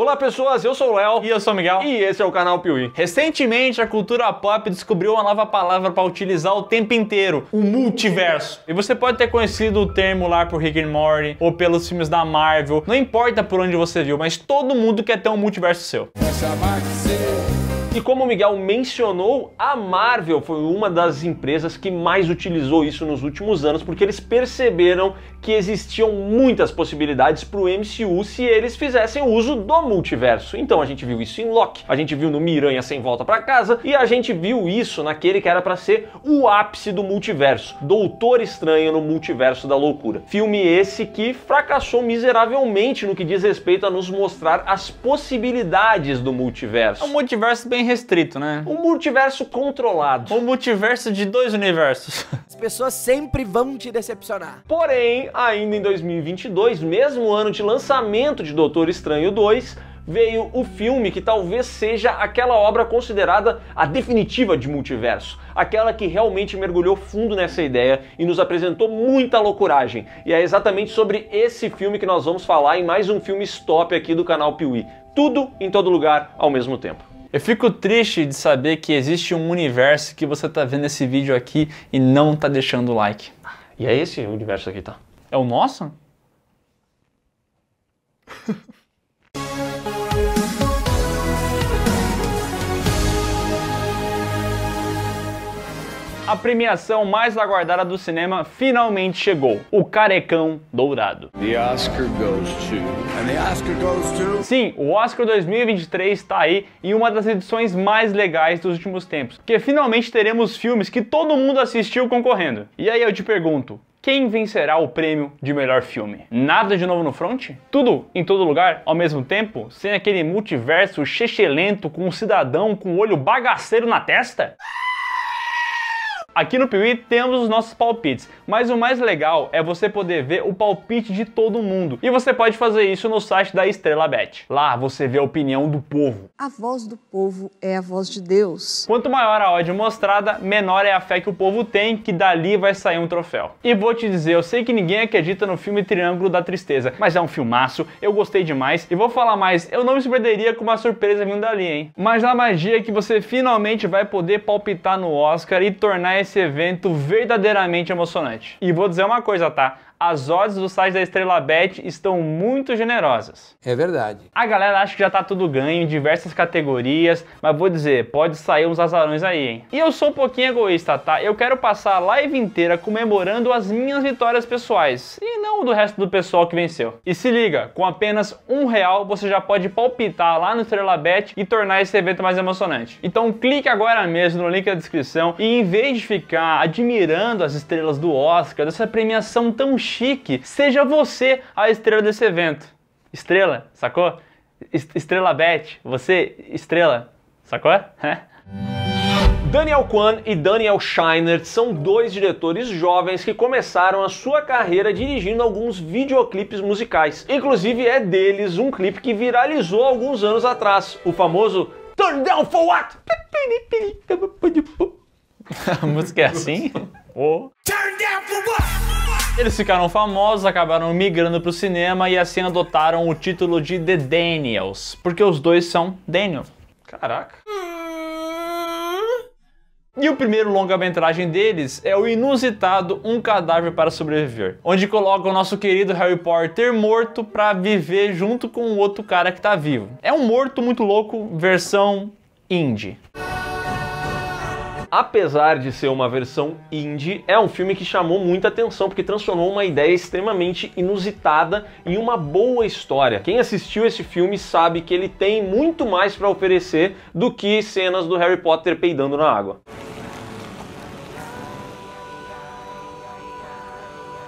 Olá pessoas, eu sou o Léo e eu sou o Miguel e esse é o canal Piuí. Recentemente a cultura pop descobriu uma nova palavra para utilizar o tempo inteiro, o multiverso. E você pode ter conhecido o termo lá por Rick and Morty ou pelos filmes da Marvel, não importa por onde você viu, mas todo mundo quer ter um multiverso seu. Essa e como o Miguel mencionou, a Marvel foi uma das empresas que mais utilizou isso nos últimos anos, porque eles perceberam que existiam muitas possibilidades para o MCU se eles fizessem uso do multiverso. Então a gente viu isso em Loki, a gente viu no Miranha sem volta para casa e a gente viu isso naquele que era para ser o ápice do multiverso, Doutor Estranho no Multiverso da Loucura. Filme esse que fracassou miseravelmente no que diz respeito a nos mostrar as possibilidades do multiverso. É um multiverso bem bem restrito, né? Um multiverso controlado. Um multiverso de dois universos. As pessoas sempre vão te decepcionar. Porém, ainda em 2022, mesmo ano de lançamento de Doutor Estranho 2, veio o filme que talvez seja aquela obra considerada a definitiva de multiverso, aquela que realmente mergulhou fundo nessa ideia e nos apresentou muita loucuragem. E é exatamente sobre esse filme que nós vamos falar em mais um filme stop aqui do canal Piuí. Tudo em todo lugar ao mesmo tempo. Eu fico triste de saber que existe um universo que você está vendo esse vídeo aqui e não está deixando o like. E é esse universo aqui, tá? É o nosso? a premiação mais aguardada do cinema finalmente chegou: o Carecão Dourado. The Oscar goes to. And the Oscar goes to. Sim, o Oscar 2023 está aí em uma das edições mais legais dos últimos tempos, que finalmente teremos filmes que todo mundo assistiu concorrendo. E aí eu te pergunto, quem vencerá o prêmio de melhor filme? Nada de novo no front? Tudo em todo lugar ao mesmo tempo? Sem aquele multiverso chechelento com um cidadão com um olho bagaceiro na testa? Aqui no Piuí temos os nossos palpites, mas o mais legal é você poder ver o palpite de todo mundo. E você pode fazer isso no site da Estrela Bet. Lá você vê a opinião do povo. A voz do povo é a voz de Deus. Quanto maior a ódio mostrada, menor é a fé que o povo tem, que dali vai sair um troféu. E vou te dizer, eu sei que ninguém acredita no filme Triângulo da Tristeza, mas é um filmaço, eu gostei demais e vou falar mais, eu não me surpreenderia com uma surpresa vindo dali, hein? Mas a magia é que você finalmente vai poder palpitar no Oscar e tornar esse esse evento verdadeiramente emocionante. E vou dizer uma coisa, tá? as odds do site da Estrela Bet estão muito generosas. É verdade. A galera acha que já tá tudo ganho em diversas categorias, mas vou dizer, pode sair uns azarões aí, hein? E eu sou um pouquinho egoísta, tá? Eu quero passar a live inteira comemorando as minhas vitórias pessoais e não o do resto do pessoal que venceu. E se liga, com apenas um real você já pode palpitar lá no Estrela Bet e tornar esse evento mais emocionante. Então clique agora mesmo no link da descrição e em vez de ficar admirando as estrelas do Oscar, dessa premiação tão chique. Seja você a estrela desse evento. Estrela, sacou? Estrela Beth, você, estrela, sacou? Daniel Kwan e Daniel Scheinert são dois diretores jovens que começaram a sua carreira dirigindo alguns videoclipes musicais. Inclusive é deles um clipe que viralizou alguns anos atrás, o famoso Turn Down for What? A música é assim? oh. Turn Down for What? Eles ficaram famosos, acabaram migrando para o cinema e assim adotaram o título de The Daniels, porque os dois são Daniel. Caraca. E o primeiro longa-metragem deles é o inusitado Um Cadáver para Sobreviver, onde coloca o nosso querido Harry Potter morto para viver junto com o outro cara que tá vivo. É um morto muito louco, versão indie apesar de ser uma versão indie, é um filme que chamou muita atenção porque transformou uma ideia extremamente inusitada em uma boa história. Quem assistiu esse filme sabe que ele tem muito mais para oferecer do que cenas do Harry Potter peidando na água.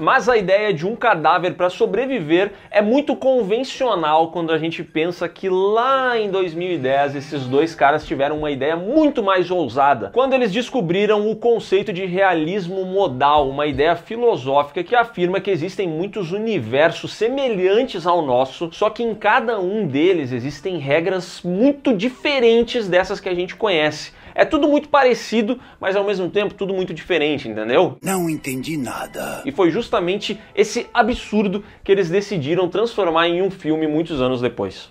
Mas a ideia de um cadáver para sobreviver é muito convencional quando a gente pensa que lá em 2010 esses dois caras tiveram uma ideia muito mais ousada, quando eles descobriram o conceito de realismo modal, uma ideia filosófica que afirma que existem muitos universos semelhantes ao nosso, só que em cada um deles existem regras muito diferentes dessas que a gente conhece. É tudo muito parecido, mas ao mesmo tempo tudo muito diferente, entendeu? Não entendi nada. E foi justamente esse absurdo que eles decidiram transformar em um filme muitos anos depois.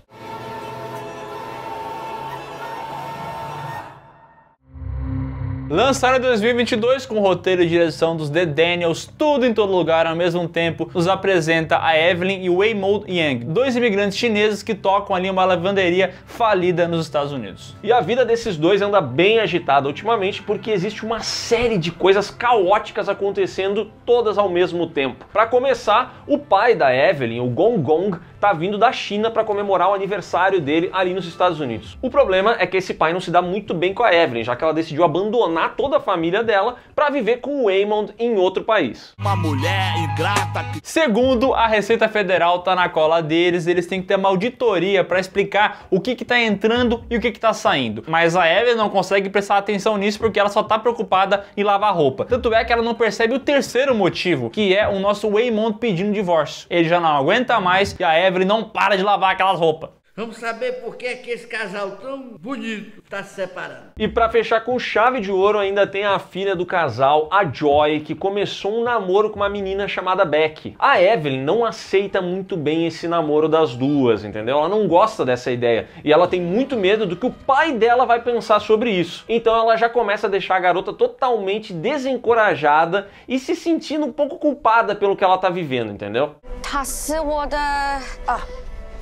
Lançado em 2022 com roteiro e direção dos The Daniels, tudo em todo lugar ao mesmo tempo, nos apresenta a Evelyn e Weimold Yang, dois imigrantes chineses que tocam ali uma lavanderia falida nos Estados Unidos. E a vida desses dois anda bem agitada ultimamente porque existe uma série de coisas caóticas acontecendo todas ao mesmo tempo. Para começar, o pai da Evelyn, o Gong Gong, tá vindo da China para comemorar o aniversário dele ali nos Estados Unidos. O problema é que esse pai não se dá muito bem com a Evelyn, já que ela decidiu abandonar toda a família dela para viver com o Waymond em outro país. Uma mulher ingrata. Segundo, a Receita Federal tá na cola deles, eles têm que ter uma auditoria para explicar o que que tá entrando e o que que tá saindo. Mas a Evelyn não consegue prestar atenção nisso porque ela só tá preocupada em lavar roupa. Tanto é que ela não percebe o terceiro motivo, que é o nosso Waymond pedindo divórcio. Ele já não aguenta mais e a Evelyn Evelyn não para de lavar aquelas roupas. Vamos saber por que, é que esse casal tão bonito está se separando. E para fechar com chave de ouro, ainda tem a filha do casal, a Joy, que começou um namoro com uma menina chamada Beck. A Evelyn não aceita muito bem esse namoro das duas, entendeu? Ela não gosta dessa ideia e ela tem muito medo do que o pai dela vai pensar sobre isso. Então ela já começa a deixar a garota totalmente desencorajada e se sentindo um pouco culpada pelo que ela tá vivendo, entendeu? 她是我的啊，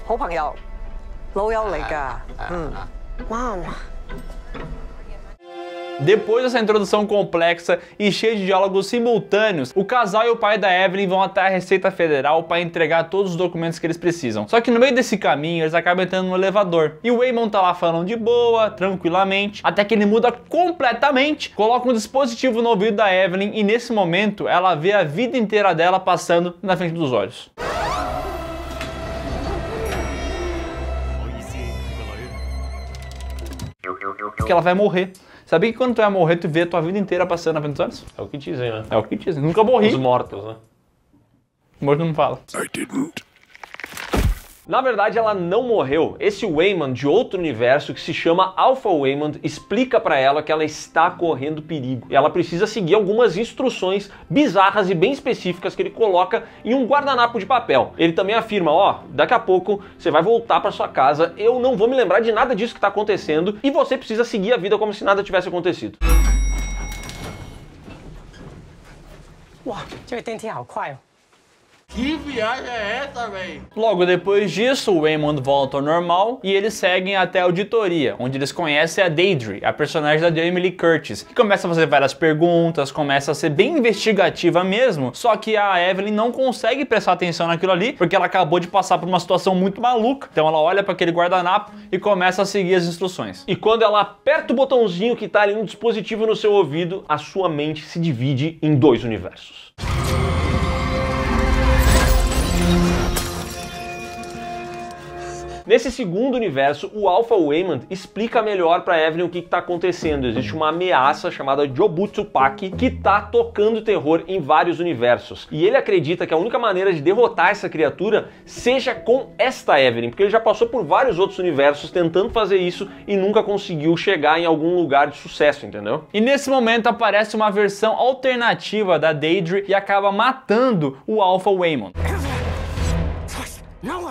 好朋友。Tá é ah. hum. Depois dessa introdução complexa e cheia de diálogos simultâneos, o casal e o pai da Evelyn vão até a Receita Federal para entregar todos os documentos que eles precisam. Só que no meio desse caminho, eles acabam entrando no elevador. E o Waymon tá lá falando de boa, tranquilamente, até que ele muda completamente, coloca um dispositivo no ouvido da Evelyn e nesse momento ela vê a vida inteira dela passando na frente dos olhos. Porque ela vai morrer. Sabia que quando tu vai morrer, tu vê a tua vida inteira passando na frente dos olhos? É o que dizem, né? É o que dizem. Nunca morri. Os mortos, né? Morto não fala. I didn't. Na verdade, ela não morreu. Esse Wayman de outro universo que se chama Alpha Wayman explica para ela que ela está correndo perigo. Ela precisa seguir algumas instruções bizarras e bem específicas que ele coloca em um guardanapo de papel. Ele também afirma, ó, oh, daqui a pouco você vai voltar para sua casa, eu não vou me lembrar de nada disso que está acontecendo e você precisa seguir a vida como se nada tivesse acontecido. 哇，这个电梯好快哦！que viagem é essa, véi? Logo depois disso, o Raymond volta ao normal e eles seguem até a auditoria, onde eles conhecem a Deidre, a personagem da Jamie Lee Curtis, que começa a fazer várias perguntas, começa a ser bem investigativa mesmo, só que a Evelyn não consegue prestar atenção naquilo ali, porque ela acabou de passar por uma situação muito maluca. Então ela olha para aquele guardanapo e começa a seguir as instruções. E quando ela aperta o botãozinho que tá ali no dispositivo no seu ouvido, a sua mente se divide em dois universos. Nesse segundo universo, o Alpha Waymond explica melhor para Evelyn o que está acontecendo. Existe uma ameaça chamada Jobutsu que está tocando terror em vários universos. E ele acredita que a única maneira de derrotar essa criatura seja com esta Evelyn, porque ele já passou por vários outros universos tentando fazer isso e nunca conseguiu chegar em algum lugar de sucesso, entendeu? E nesse momento aparece uma versão alternativa da Daedry e acaba matando o Alpha Waymond. Evelyn! Não!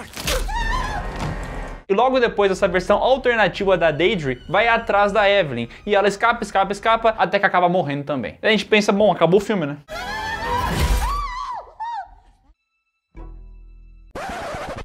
e logo depois essa versão alternativa da Deidre vai atrás da Evelyn e ela escapa, escapa, escapa até que acaba morrendo também. E a gente pensa, bom, acabou o filme, né?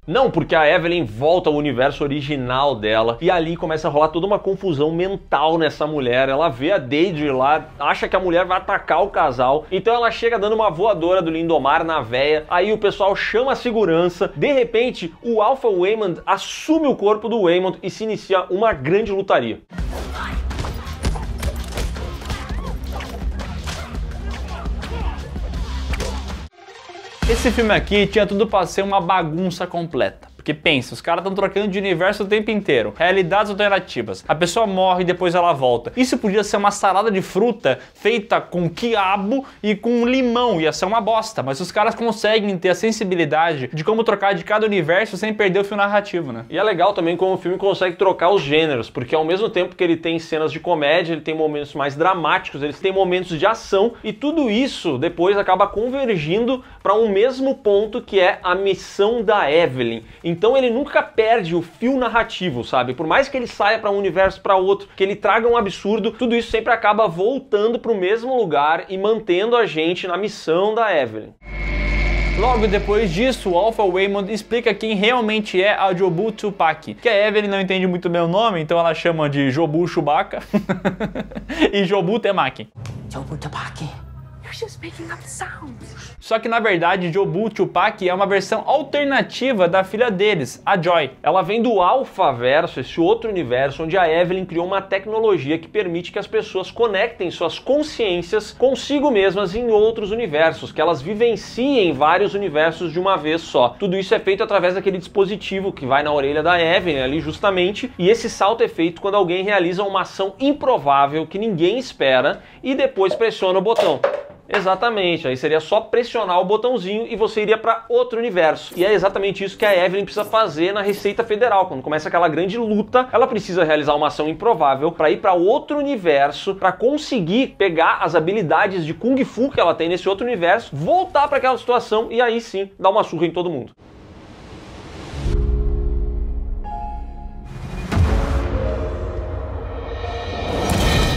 Não, porque a Evelyn volta ao universo original dela e ali começa a rolar toda uma confusão mental nessa mulher. Ela vê a Deidre lá, acha que a mulher vai atacar o casal, então ela chega dando uma voadora do Lindomar na véia. Aí o pessoal chama a segurança. De repente, o Alpha Waymond assume o corpo do Waymond e se inicia uma grande lutaria. Esse filme aqui tinha tudo para ser uma bagunça completa. Porque pensa, os caras estão trocando de universo o tempo inteiro, realidades alternativas. A pessoa morre e depois ela volta. Isso podia ser uma salada de fruta feita com quiabo e com limão, ia ser uma bosta, mas os caras conseguem ter a sensibilidade de como trocar de cada universo sem perder o fio narrativo, né? E é legal também como o filme consegue trocar os gêneros, porque ao mesmo tempo que ele tem cenas de comédia, ele tem momentos mais dramáticos, ele tem momentos de ação e tudo isso depois acaba convergindo para um mesmo ponto que é a missão da Evelyn. Então ele nunca perde o fio narrativo, sabe? Por mais que ele saia para um universo para outro, que ele traga um absurdo, tudo isso sempre acaba voltando para o mesmo lugar e mantendo a gente na missão da Evelyn. Logo depois disso, Alpha Waymond explica quem realmente é a Jobu Tupac, que a Evelyn não entende muito bem o nome, então ela chama de Jobu Chewbacca e Jobu Temaki. Jobu Tupac. Só que na verdade, Jobu Tupac é uma versão alternativa da filha deles, a Joy. Ela vem do Alpha Verso, esse outro universo onde a Evelyn criou uma tecnologia que permite que as pessoas conectem suas consciências consigo mesmas em outros universos, que elas vivenciem vários universos de uma vez só. Tudo isso é feito através daquele dispositivo que vai na orelha da Evelyn ali justamente, e esse salto é feito quando alguém realiza uma ação improvável que ninguém espera e depois pressiona o botão. Exatamente, aí seria só pressionar o botãozinho e você iria para outro universo. E é exatamente isso que a Evelyn precisa fazer na Receita Federal. Quando começa aquela grande luta, ela precisa realizar uma ação improvável para ir para outro universo, para conseguir pegar as habilidades de Kung Fu que ela tem nesse outro universo, voltar para aquela situação e aí sim dar uma surra em todo mundo.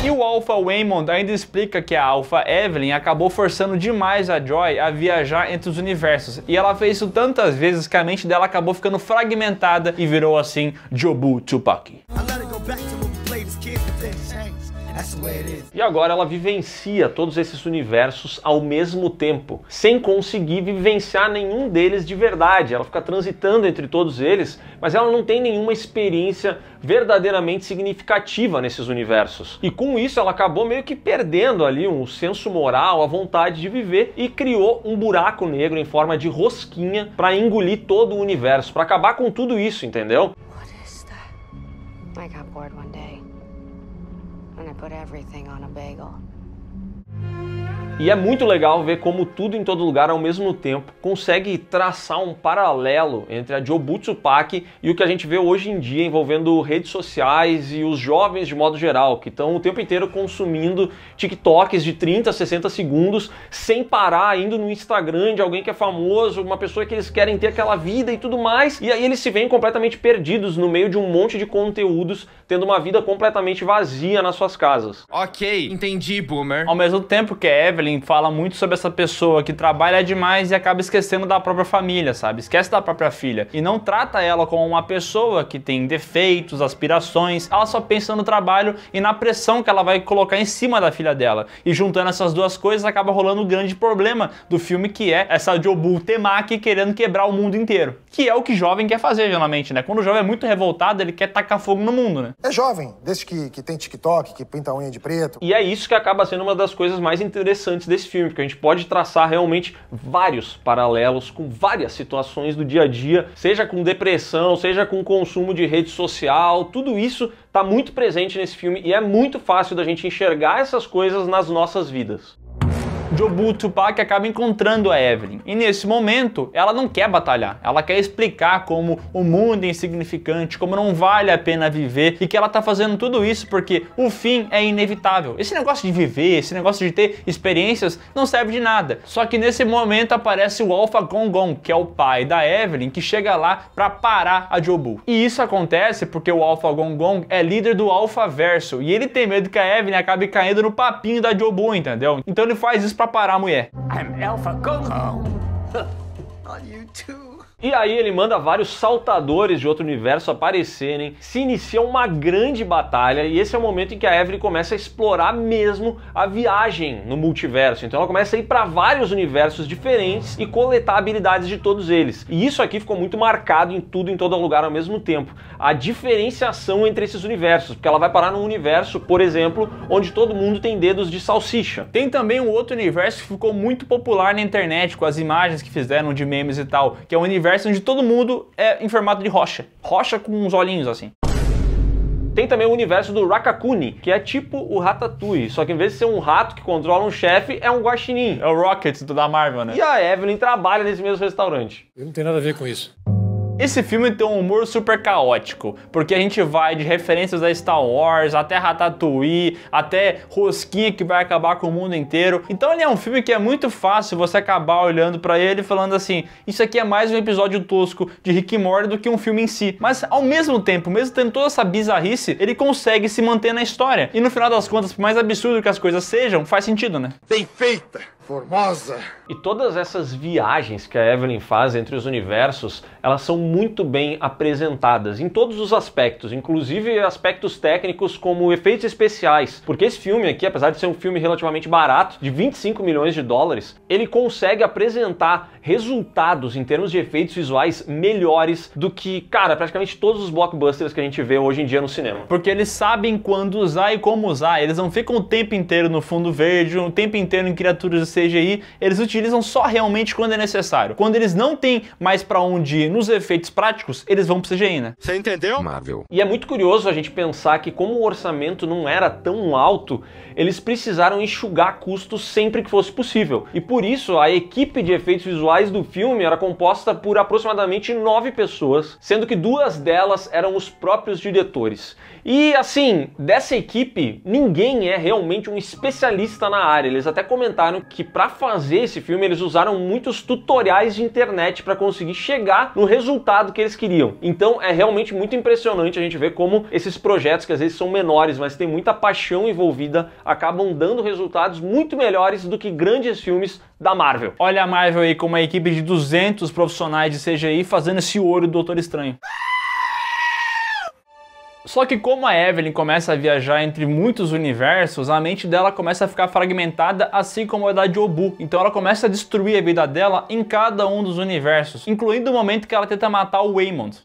E o Alpha Waymond ainda explica que a Alpha Evelyn acabou forçando demais a Joy a viajar entre os universos, e ela fez isso tantas vezes que a mente dela acabou ficando fragmentada e virou assim Jobu Tupac. E agora ela vivencia todos esses universos ao mesmo tempo, sem conseguir vivenciar nenhum deles de verdade. Ela fica transitando entre todos eles, mas ela não tem nenhuma experiência verdadeiramente significativa nesses universos. E com isso ela acabou meio que perdendo ali um senso moral, a vontade de viver e criou um buraco negro em forma de rosquinha para engolir todo o universo, para acabar com tudo isso, entendeu? What is that? I got bored one day. put everything on a bagel. E é muito legal ver como tudo em todo lugar ao mesmo tempo consegue traçar um paralelo entre a Jobutsu Pak e o que a gente vê hoje em dia envolvendo redes sociais e os jovens de modo geral, que estão o tempo inteiro consumindo TikToks de 30, 60 segundos sem parar, indo no Instagram de alguém que é famoso, uma pessoa que eles querem ter aquela vida e tudo mais, e aí eles se veem completamente perdidos no meio de um monte de conteúdos, tendo uma vida completamente vazia nas suas casas. OK, entendi, boomer. Ao mesmo tempo que a é Evelyn Chaplin fala muito sobre essa pessoa que trabalha demais e acaba esquecendo da própria família, sabe? Esquece da própria filha. E não trata ela como uma pessoa que tem defeitos, aspirações. Ela só pensa no trabalho e na pressão que ela vai colocar em cima da filha dela. E juntando essas duas coisas, acaba rolando o um grande problema do filme, que é essa Jobu Temaki querendo quebrar o mundo inteiro. Que é o que jovem quer fazer, geralmente, né? Quando o jovem é muito revoltado, ele quer tacar fogo no mundo, né? É jovem, desde que, que tem TikTok, que pinta unha de preto. E é isso que acaba sendo uma das coisas mais interessantes interessantes desse filme, porque a gente pode traçar realmente vários paralelos com várias situações do dia a dia, seja com depressão, seja com consumo de rede social, tudo isso está muito presente nesse filme e é muito fácil da gente enxergar essas coisas nas nossas vidas. Jobu Tupac acaba encontrando a Evelyn. E nesse momento, ela não quer batalhar. Ela quer explicar como o mundo é insignificante, como não vale a pena viver e que ela tá fazendo tudo isso porque o fim é inevitável. Esse negócio de viver, esse negócio de ter experiências não serve de nada. Só que nesse momento aparece o Alpha Gong Gong que é o pai da Evelyn, que chega lá para parar a Jobu. E isso acontece porque o Alpha Gong Gong é líder do Alpha Verso e ele tem medo que a Evelyn acabe caindo no papinho da Jobu, entendeu? Então ele faz isso pra pra parar a mulher. I'm Alpha Go Home. On YouTube. E aí ele manda vários saltadores de outro universo aparecerem, se inicia uma grande batalha e esse é o momento em que a Evelyn começa a explorar mesmo a viagem no multiverso. Então ela começa a ir para vários universos diferentes e coletar habilidades de todos eles. E isso aqui ficou muito marcado em tudo em todo lugar ao mesmo tempo. A diferenciação entre esses universos, porque ela vai parar num universo, por exemplo, onde todo mundo tem dedos de salsicha. Tem também um outro universo que ficou muito popular na internet com as imagens que fizeram de memes e tal, que é o universo universo onde todo mundo é em formato de rocha. Rocha com uns olhinhos assim. Tem também o universo do Rakakuni, que é tipo o Ratatouille, só que em vez de ser um rato que controla um chefe, é um guaxinim. É o Rocket da Marvel, né? E a Evelyn trabalha nesse mesmo restaurante. Eu não tenho nada a ver com isso. Esse filme tem um humor super caótico, porque a gente vai de referências a Star Wars, até Ratatouille, até Rosquinha que vai acabar com o mundo inteiro. Então ele é um filme que é muito fácil você acabar olhando para ele e falando assim, isso aqui é mais um episódio tosco de Rick e Morty do que um filme em si. Mas ao mesmo tempo, mesmo tendo toda essa bizarrice, ele consegue se manter na história. E no final das contas, por mais absurdo que as coisas sejam, faz sentido, né? Bem feita! Formosa. E todas essas viagens que a Evelyn faz entre os universos, elas são muito bem apresentadas em todos os aspectos, inclusive aspectos técnicos como efeitos especiais, porque esse filme aqui, apesar de ser um filme relativamente barato, de 25 milhões de dólares, ele consegue apresentar resultados em termos de efeitos visuais melhores do que, cara, praticamente todos os blockbusters que a gente vê hoje em dia no cinema. Porque eles sabem quando usar e como usar, eles não ficam o tempo inteiro no fundo verde, o tempo inteiro em criaturas CGI, eles utilizam só realmente quando é necessário. Quando eles não têm mais para onde ir nos efeitos práticos, eles vão pro CGI, né? Você entendeu? Marvel. E é muito curioso a gente pensar que como o orçamento não era tão alto, eles precisaram enxugar custos sempre que fosse possível. E por isso a equipe de efeitos visuais do filme era composta por aproximadamente nove pessoas, sendo que duas delas eram os próprios diretores. E assim, dessa equipe, ninguém é realmente um especialista na área. Eles até comentaram que para fazer esse filme eles usaram muitos tutoriais de internet para conseguir chegar no resultado que eles queriam. Então é realmente muito impressionante a gente ver como esses projetos que às vezes são menores, mas tem muita paixão envolvida, acabam dando resultados muito melhores do que grandes filmes da Marvel. Olha a Marvel aí com uma equipe de 200 profissionais de CGI fazendo esse ouro do Doutor Estranho. Só que como a Evelyn começa a viajar entre muitos universos, a mente dela começa a ficar fragmentada, assim como a da Jobu. Então ela começa a destruir a vida dela em cada um dos universos, incluindo o momento que ela tenta matar o Waymond.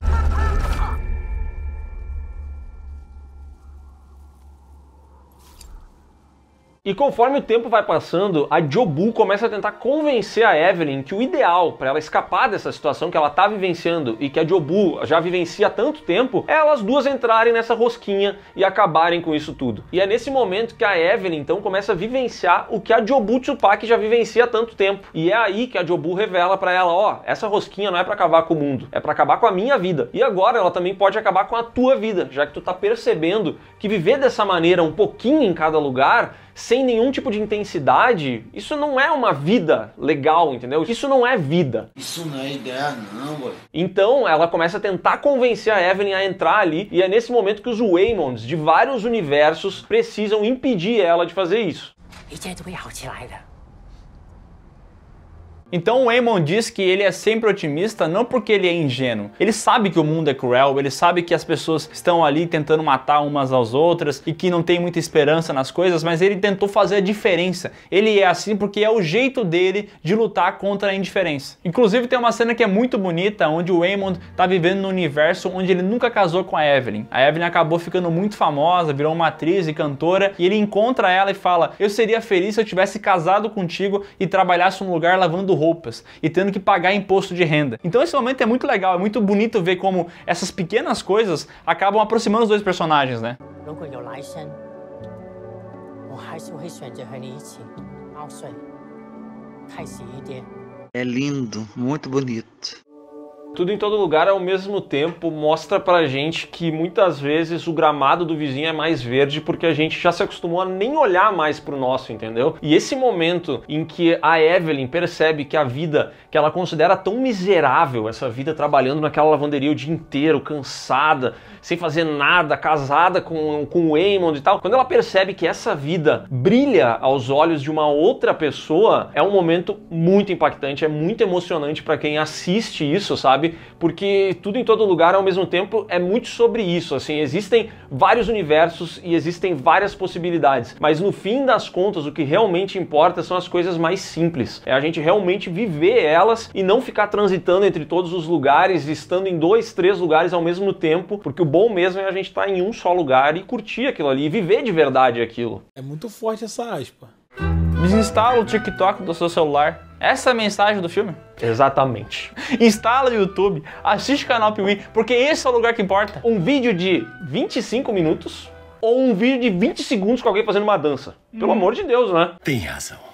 E conforme o tempo vai passando, a Jobu começa a tentar convencer a Evelyn que o ideal para ela escapar dessa situação que ela está vivenciando e que a Jobu já vivencia há tanto tempo é elas duas entrarem nessa rosquinha e acabarem com isso tudo. E é nesse momento que a Evelyn então começa a vivenciar o que a Jobu Tupac já vivencia há tanto tempo. E é aí que a Jobu revela para ela, ó, oh, essa rosquinha não é para acabar com o mundo, é para acabar com a minha vida. E agora ela também pode acabar com a tua vida, já que tu tá percebendo que viver dessa maneira um pouquinho em cada lugar sem nenhum tipo de intensidade, isso não é uma vida legal, entendeu? Isso não é vida. Isso não é ideia, não, boy. Então ela começa a tentar convencer a Evelyn a entrar ali, e é nesse momento que os Waymonds de vários universos precisam impedir ela de fazer isso. 一切都会好起来的。então o Eamon diz que ele é sempre otimista não porque ele é ingênuo. Ele sabe que o mundo é cruel, ele sabe que as pessoas estão ali tentando matar umas às outras e que não tem muita esperança nas coisas, mas ele tentou fazer a diferença. Ele é assim porque é o jeito dele de lutar contra a indiferença. Inclusive tem uma cena que é muito bonita onde o Eamon tá vivendo num universo onde ele nunca casou com a Evelyn. A Evelyn acabou ficando muito famosa, virou uma atriz e cantora e ele encontra ela e fala: "Eu seria feliz se eu tivesse casado contigo e trabalhasse num lugar lavando roupas e tendo que pagar imposto de renda. Então esse momento é muito legal, é muito bonito ver como essas pequenas coisas acabam aproximando os dois personagens, né? É lindo, muito bonito. Tudo em todo lugar ao mesmo tempo mostra pra gente que muitas vezes o gramado do vizinho é mais verde porque a gente já se acostumou a nem olhar mais pro nosso, entendeu? E esse momento em que a Evelyn percebe que a vida que ela considera tão miserável, essa vida trabalhando naquela lavanderia o dia inteiro, cansada, sem fazer nada, casada com, com o Eamon e tal, quando ela percebe que essa vida brilha aos olhos de uma outra pessoa, é um momento muito impactante, é muito emocionante para quem assiste isso, sabe? sabe? Porque tudo em todo lugar ao mesmo tempo é muito sobre isso, assim, existem vários universos e existem várias possibilidades, mas no fim das contas o que realmente importa são as coisas mais simples. É a gente realmente viver elas e não ficar transitando entre todos os lugares, estando em dois, três lugares ao mesmo tempo, porque o bom mesmo é a gente estar tá em um só lugar e curtir aquilo ali e viver de verdade aquilo. É muito forte essa aspa. Desinstala o TikTok do seu celular. Essa é a mensagem do filme? Exatamente. Instala o YouTube, assiste o canal Piuí, porque esse é o lugar que importa. Um vídeo de 25 minutos ou um vídeo de 20 segundos com alguém fazendo uma dança. Pelo hum. amor de Deus, né? Tem razão.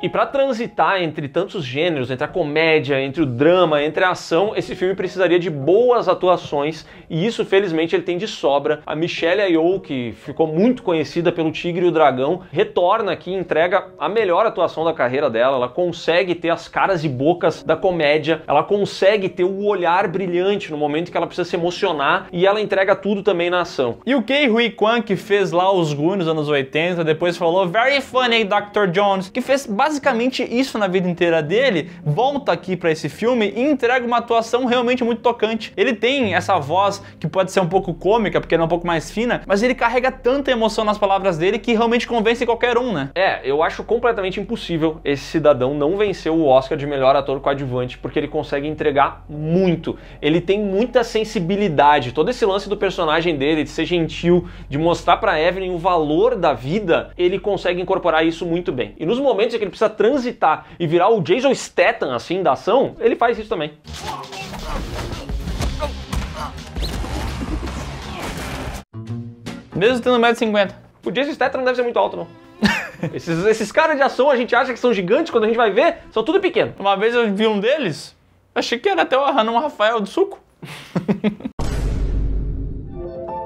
E para transitar entre tantos gêneros, entre a comédia, entre o drama, entre a ação, esse filme precisaria de boas atuações e isso felizmente ele tem de sobra. A Michelle Yeoh, que ficou muito conhecida pelo Tigre e o Dragão, retorna aqui e entrega a melhor atuação da carreira dela. Ela consegue ter as caras e bocas da comédia, ela consegue ter o olhar brilhante no momento que ela precisa se emocionar e ela entrega tudo também na ação. E o Kei Hui Kwan que fez lá os Goonies nos anos 80, depois falou Very Funny Dr. Jones, que fez basicamente isso na vida inteira dele volta aqui para esse filme e entrega uma atuação realmente muito tocante. Ele tem essa voz que pode ser um pouco cômica, porque ela é um pouco mais fina, mas ele carrega tanta emoção nas palavras dele que realmente convence qualquer um, né? É, eu acho completamente impossível esse cidadão não vencer o Oscar de melhor ator coadjuvante, porque ele consegue entregar muito. Ele tem muita sensibilidade. Todo esse lance do personagem dele, de ser gentil, de mostrar para Evelyn o valor da vida, ele consegue incorporar isso muito bem. E nos momentos em que ele precisa transitar e virar o Jason Statham, assim, da ação, ele faz isso também. Mesmo tendo 1,50m. O Jason Statham não deve ser muito alto, não. esses, esses caras de ação a gente acha que são gigantes, quando a gente vai ver, são tudo pequeno. Uma vez eu vi um deles, achei que era até o Rafael do Suco.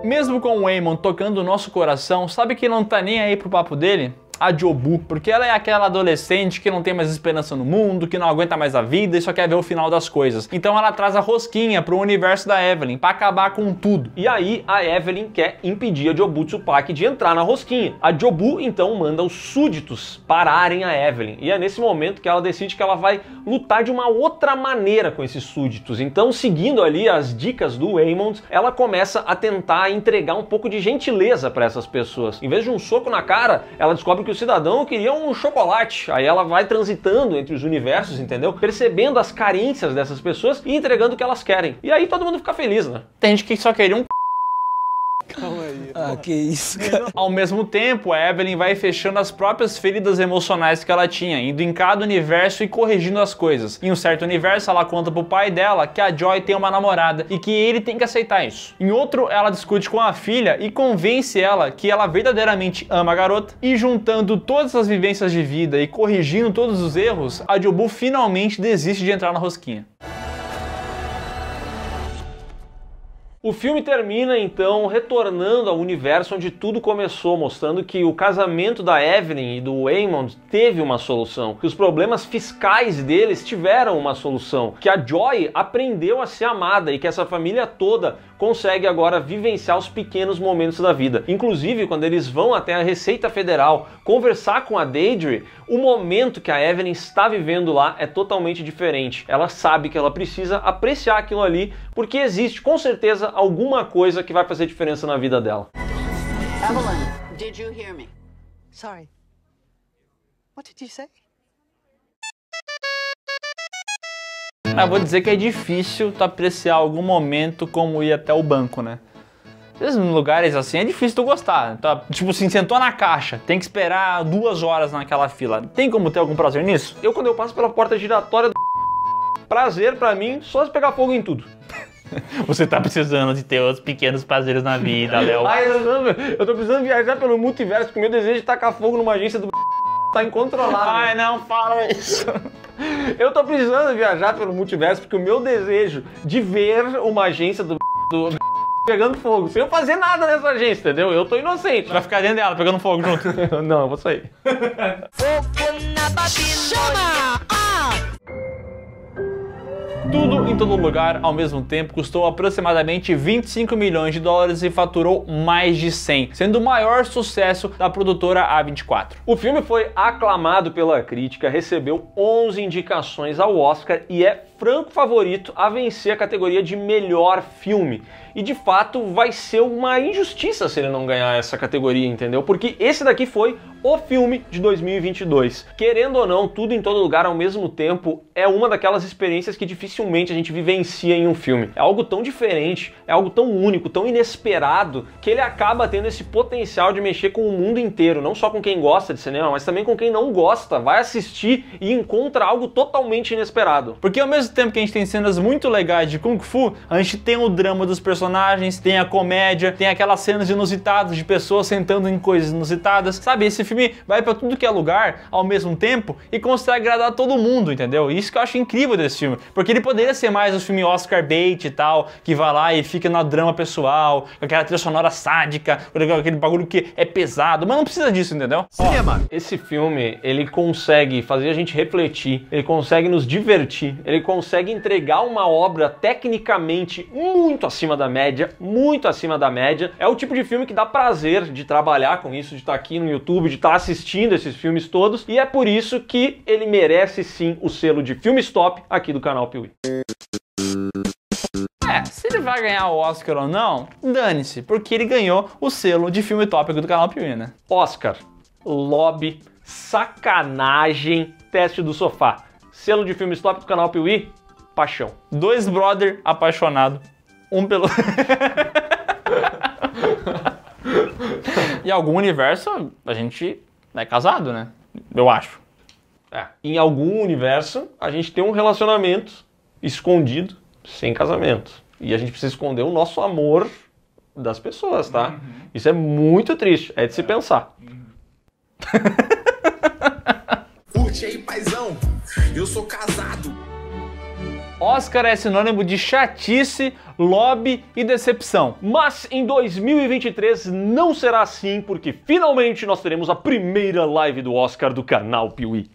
Mesmo com o Eamon tocando o nosso coração, sabe que não tá nem aí pro papo dele? a Jobu, porque ela é aquela adolescente que não tem mais esperança no mundo, que não aguenta mais a vida e só quer ver o final das coisas. Então ela traz a rosquinha pro universo da Evelyn, para acabar com tudo. E aí a Evelyn quer impedir a Jobu Tsupaki de entrar na rosquinha. A Jobu então manda os súditos pararem a Evelyn. E é nesse momento que ela decide que ela vai lutar de uma outra maneira com esses súditos. Então, seguindo ali as dicas do Waymond, ela começa a tentar entregar um pouco de gentileza para essas pessoas. Em vez de um soco na cara, ela descobre que o cidadão queria um chocolate. Aí ela vai transitando entre os universos, entendeu? Percebendo as carências dessas pessoas e entregando o que elas querem. E aí todo mundo fica feliz, né? Tem gente que só queria um c... Calma aí. Ah, que isso, cara. Ao mesmo tempo, a Evelyn vai fechando as próprias feridas emocionais que ela tinha, indo em cada universo e corrigindo as coisas. Em um certo universo, ela conta pro pai dela que a Joy tem uma namorada e que ele tem que aceitar isso. Em outro, ela discute com a filha e convence ela que ela verdadeiramente ama a garota. E juntando todas as vivências de vida e corrigindo todos os erros, a Jobu finalmente desiste de entrar na rosquinha. O filme termina então retornando ao universo onde tudo começou, mostrando que o casamento da Evelyn e do Waymond teve uma solução, que os problemas fiscais deles tiveram uma solução, que a Joy aprendeu a ser amada e que essa família toda consegue agora vivenciar os pequenos momentos da vida. Inclusive, quando eles vão até a Receita Federal conversar com a Deidre, o momento que a Evelyn está vivendo lá é totalmente diferente. Ela sabe que ela precisa apreciar aquilo ali porque existe com certeza alguma coisa que vai fazer diferença na vida dela. Evelyn, did you hear me? Sorry. What did you say? Ah, vou dizer que é difícil tu apreciar algum momento como ir até o banco, né? em lugares assim é difícil tu gostar. Tá? Tipo assim, sentou na caixa, tem que esperar duas horas naquela fila. Tem como ter algum prazer nisso? Eu, quando eu passo pela porta giratória do prazer para mim, só se pegar fogo em tudo. Você tá precisando de ter os pequenos prazeres na vida, Léo. Ai, eu tô precisando viajar pelo multiverso, porque meu desejo de é tacar fogo numa agência do tá incontrolável. Ai, não fala isso. Eu tô precisando viajar pelo multiverso, porque o meu desejo de ver uma agência do, do pegando fogo, sem eu fazer nada nessa agência, entendeu? Eu tô inocente. Vai ficar dentro dela, pegando fogo junto. não, eu vou sair. Fogo na Babilônia. Chama! tudo em todo lugar ao mesmo tempo, custou aproximadamente 25 milhões de dólares e faturou mais de 100, sendo o maior sucesso da produtora A24. O filme foi aclamado pela crítica, recebeu 11 indicações ao Oscar e é franco favorito a vencer a categoria de melhor filme. E de fato vai ser uma injustiça se ele não ganhar essa categoria, entendeu? Porque esse daqui foi o filme de 2022. Querendo ou não, tudo em todo lugar ao mesmo tempo é uma daquelas experiências que dificilmente a gente vivencia em um filme. É algo tão diferente, é algo tão único, tão inesperado, que ele acaba tendo esse potencial de mexer com o mundo inteiro, não só com quem gosta de cinema, mas também com quem não gosta, vai assistir e encontra algo totalmente inesperado. Porque ao mesmo mesmo tempo que a gente tem cenas muito legais de Kung Fu, a gente tem o drama dos personagens, tem a comédia, tem aquelas cenas inusitadas de pessoas sentando em coisas inusitadas. Sabe, esse filme vai para tudo que é lugar ao mesmo tempo e consegue agradar todo mundo, entendeu? Isso que eu acho incrível desse filme, porque ele poderia ser mais um filme Oscar bait e tal, que vai lá e fica na drama pessoal, com aquela trilha sonora sádica, aquele bagulho que é pesado, mas não precisa disso, entendeu? Cinema. esse filme, ele consegue fazer a gente refletir, ele consegue nos divertir, ele consegue consegue entregar uma obra tecnicamente muito acima da média, muito acima da média. É o tipo de filme que dá prazer de trabalhar com isso, de estar tá aqui no YouTube, de estar tá assistindo esses filmes todos, e é por isso que ele merece sim o selo de filme stop aqui do canal Piuí. É, se ele vai ganhar o Oscar ou não, dane-se, porque ele ganhou o selo de filme tópico do canal Piuí, né? Oscar, lobby, sacanagem, teste do sofá selo de filme stop do canal Piuí, paixão. Dois brother apaixonado, um pelo Em algum universo a gente é casado, né? Eu acho. É. Em algum universo a gente tem um relacionamento escondido, sem casamento. E a gente precisa esconder o nosso amor das pessoas, tá? Uhum. Isso é muito triste, é de se é. pensar. Uhum. Curte aí, paizão! Eu sou casado. Oscar é sinônimo de chatice, lobby e decepção. Mas em 2023 não será assim, porque finalmente nós teremos a primeira live do Oscar do canal Piuí.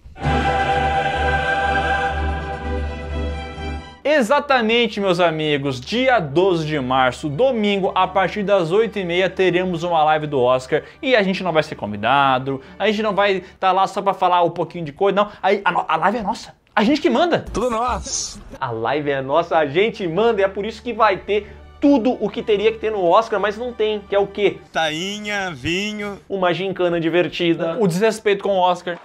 Exatamente, meus amigos, dia 12 de março, domingo, a partir das 8h30, teremos uma live do Oscar e a gente não vai ser convidado, a gente não vai estar tá lá só para falar um pouquinho de coisa, não. A, a, a live é nossa. A gente que manda. Tudo nosso. A live é nossa, a gente manda e é por isso que vai ter tudo o que teria que ter no Oscar, mas não tem, que é o quê? Tainha, vinho, uma gincana divertida, o desrespeito com o Oscar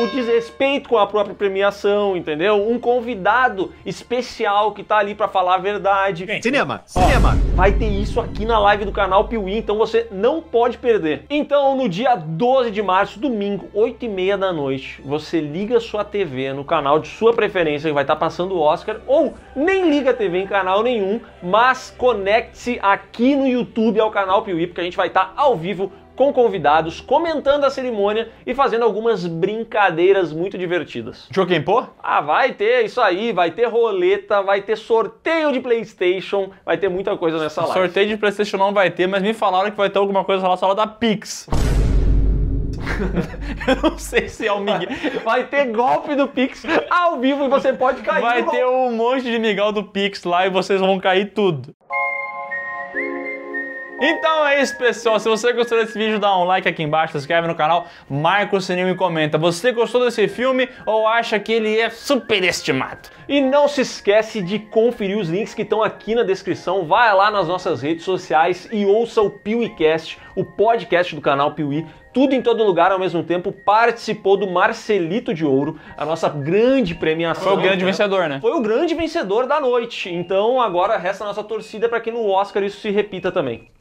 o desrespeito com a própria premiação, entendeu? Um convidado especial que tá ali para falar a verdade. Gente, cinema, ó, cinema. Vai ter isso aqui na live do canal Piuí, então você não pode perder. Então, no dia 12 de março, domingo, 8 e meia da noite, você liga sua TV no canal de sua preferência que vai estar tá passando o Oscar, ou nem liga a TV em canal nenhum, mas conecte-se aqui no YouTube ao canal Piuí, porque a gente vai estar tá ao vivo com convidados, comentando a cerimônia e fazendo algumas brincadeiras muito divertidas. pô? Ah, vai ter isso aí, vai ter roleta, vai ter sorteio de PlayStation, vai ter muita coisa nessa live. Sorteio de PlayStation não vai ter, mas me falaram que vai ter alguma coisa relacionada a Pix. eu não sei se é o Miguel. Vai ter golpe do Pix ao vivo e você pode cair. Vai ter um monte de Miguel do Pix lá e vocês vão cair tudo. Então é isso, pessoal. Se você gostou desse vídeo, dá um like aqui embaixo, se inscreve no canal, marca o sininho e comenta. Você gostou desse filme ou acha que ele é superestimado? E não se esquece de conferir os links que estão aqui na descrição. Vai lá nas nossas redes sociais e ouça o PeeWeeCast, o podcast do canal Piuí tudo em todo lugar ao mesmo tempo, participou do Marcelito de Ouro, a nossa grande premiação. Foi o grande vencedor, né? Foi o grande vencedor da noite. Então agora resta a nossa torcida para que no Oscar isso se repita também.